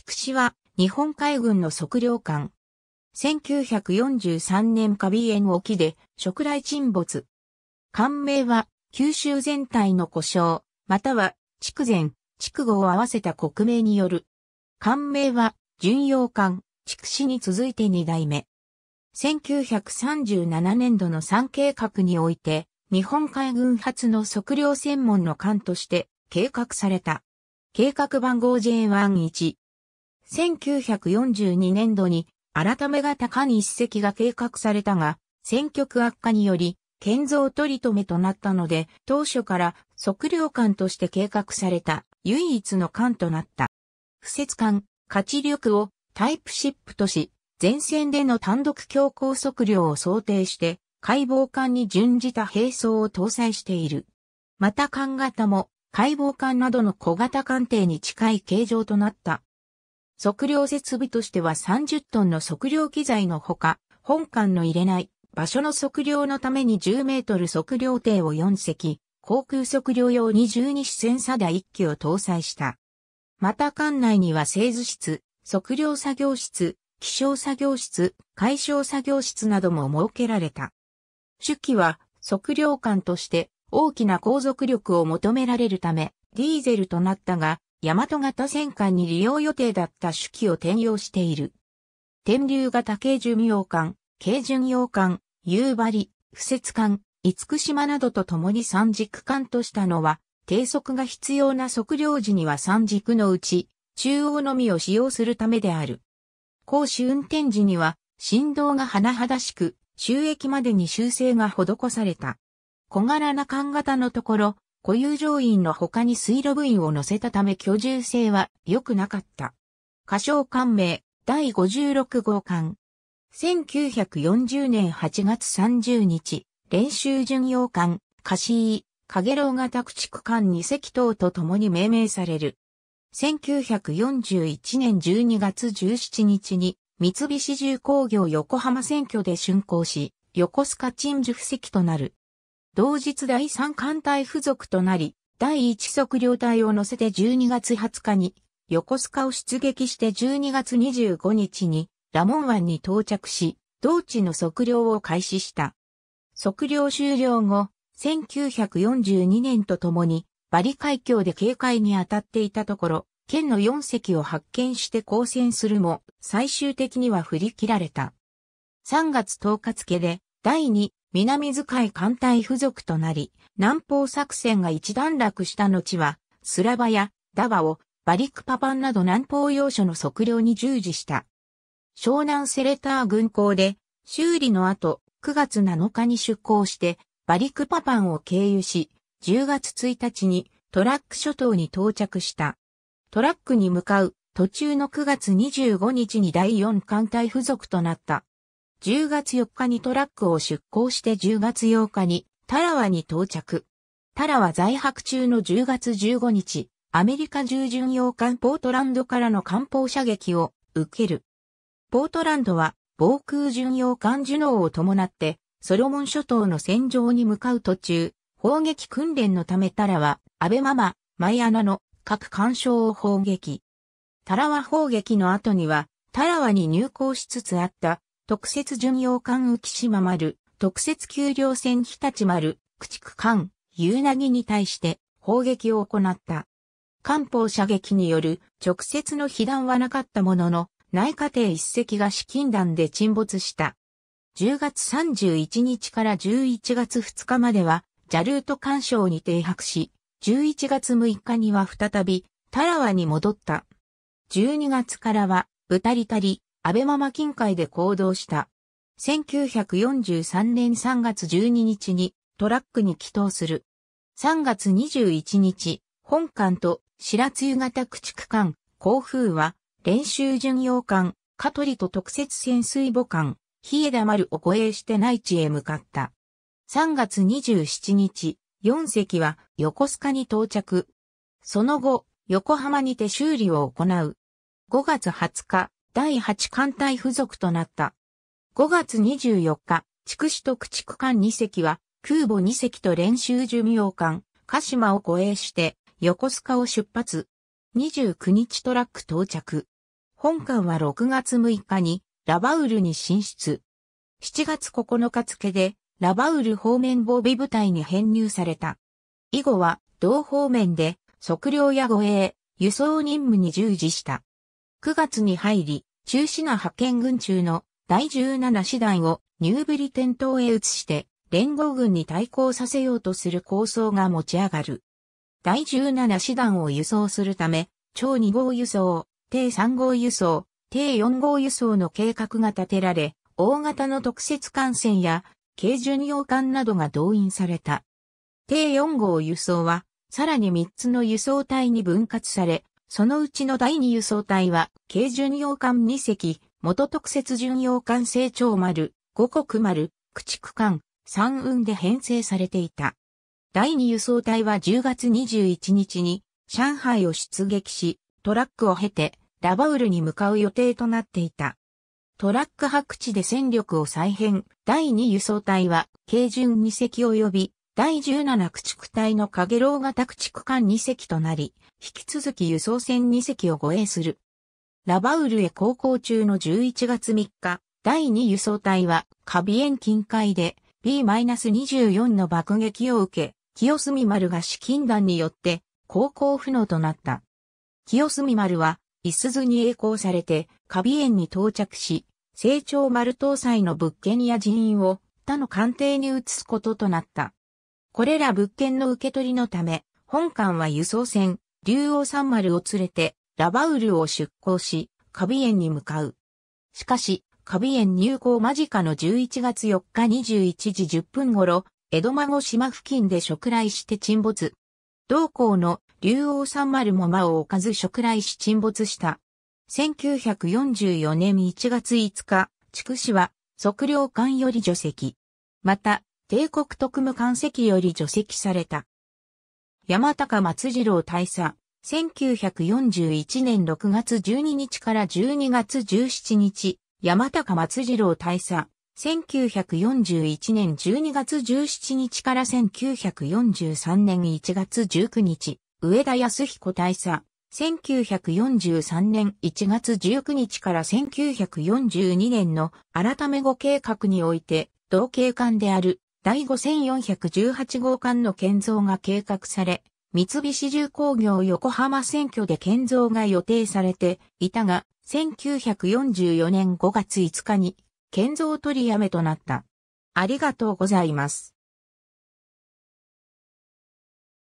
筑紫は日本海軍の測量艦。1943年カビエン沖で食雷沈没。艦名は九州全体の故障、または筑前、筑後を合わせた国名による。艦名は巡洋艦、筑紫に続いて2代目。1937年度の3計画において、日本海軍初の測量専門の艦として計画された。計画番号 J11 1942年度に改めが高に一席が計画されたが、選挙区悪化により、建造取り留めとなったので、当初から測量艦として計画された唯一の艦となった。不設価値力をタイプシップとし、前線での単独強行測量を想定して、解剖艦に準じた兵装を搭載している。また艦型も解剖艦などの小型艦艇に近い形状となった測量設備としては30トンの測量機材のほか、本館の入れない場所の測量のために10メートル測量艇を4隻、航空測量用に12支線差台1機を搭載した。また館内には製図室、測量作業室、気象作業室、解消作業室なども設けられた。手機は測量艦として大きな航続力を求められるため、ディーゼルとなったが、大和型戦艦に利用予定だった主機を転用している。天竜型軽巡洋艦、軽巡洋艦、夕張、不設艦、厳島などと共に三軸艦としたのは、低速が必要な測量時には三軸のうち、中央のみを使用するためである。講師運転時には、振動が甚だしく、収益までに修正が施された。小柄な艦型のところ、固有乗員の他に水路部員を乗せたため居住性は良くなかった。歌唱艦名第56号艦。1940年8月30日、練習巡洋艦、カ井、影楼型駆逐艦2隻等と共に命名される。1941年12月17日に、三菱重工業横浜選挙で竣工し、横須賀鎮守布石となる。同日第三艦隊付属となり、第一測量隊を乗せて12月20日に、横須賀を出撃して12月25日に、ラモン湾に到着し、同地の測量を開始した。測量終了後、1942年とともに、バリ海峡で警戒に当たっていたところ、県の4隻を発見して交戦するも、最終的には振り切られた。3月10日付で、第2南遣い艦隊付属となり、南方作戦が一段落した後は、スラバやダバをバリクパパンなど南方要所の測量に従事した。湘南セレター軍港で、修理の後、9月7日に出港して、バリクパパンを経由し、10月1日にトラック諸島に到着した。トラックに向かう途中の9月25日に第4艦隊付属となった。10月4日にトラックを出港して10月8日にタラワに到着。タラワ在泊中の10月15日、アメリカ従巡洋艦ポートランドからの艦砲射撃を受ける。ポートランドは防空巡洋艦ジュノーを伴ってソロモン諸島の戦場に向かう途中、砲撃訓練のためタラワ、安倍ママ、マイアナの各干渉を砲撃。タラワ砲撃の後には、タラワに入港しつつあった特設巡洋艦浮島丸、特設給料船日立丸、駆逐艦、夕凪に対して砲撃を行った。艦砲射撃による直接の被弾はなかったものの、内科艇一隻が資金弾で沈没した。10月31日から11月2日までは、ジャルート艦渉に停泊し、11月6日には再び、タラワに戻った。12月からは、ブタリタリ、安倍ママ近海で行動した。1943年3月12日にトラックに帰投する。3月21日、本艦と白露型駆逐艦、甲風は練習巡洋艦、トリと特設潜水母艦、冷マルを護衛して内地へ向かった。3月27日、4隻は横須賀に到着。その後、横浜にて修理を行う。5月20日、第8艦隊付属となった。5月24日、筑紫と駆逐艦2隻は、空母2隻と練習寿命艦、鹿島を護衛して、横須賀を出発。29日トラック到着。本艦は6月6日に、ラバウルに進出。7月9日付で、ラバウル方面防備部隊に編入された。以後は、同方面で、測量や護衛、輸送任務に従事した。9月に入り、中止な派遣軍中の第17師団をニューブリテン島へ移して、連合軍に対抗させようとする構想が持ち上がる。第17師団を輸送するため、超2号輸送、低3号輸送、低4号輸送の計画が立てられ、大型の特設艦船や軽巡洋艦などが動員された。低4号輸送は、さらに3つの輸送隊に分割され、そのうちの第2輸送隊は、軽巡洋艦2隻、元特設巡洋艦成長丸、五国丸、駆逐艦、三運で編成されていた。第2輸送隊は10月21日に、上海を出撃し、トラックを経て、ラバウルに向かう予定となっていた。トラック白地で戦力を再編、第2輸送隊は、軽巡2隻及び、第17駆逐隊の影楼型駆逐艦2隻となり、引き続き輸送船2隻を護衛する。ラバウルへ航行中の11月3日、第2輸送隊はカビエン近海で B-24 の爆撃を受け、清澄丸が資金弾によって航行不能となった。清澄丸は、イスズに栄光されて、カビエンに到着し、成長丸搭載の物件や人員を他の艦艇に移すこととなった。これら物件の受け取りのため、本館は輸送船、竜王三丸を連れて、ラバウルを出港し、カビ園に向かう。しかし、カビ園入港間近の11月4日21時10分頃、江戸孫島付近で食来して沈没。同港の竜王三丸も間を置かず食来し沈没した。1944年1月5日、筑紫は測量艦より除籍。また、帝国特務官席より除籍された。山高松次郎大佐、1941年6月12日から12月17日、山高松次郎大佐、1941年12月17日から1943年1月19日、上田康彦大佐、1943年1月19日から1942年の改め後計画において、同警官である第5418号館の建造が計画され、三菱重工業横浜選挙で建造が予定されていたが、1944年5月5日に建造取りやめとなった。ありがとうございます。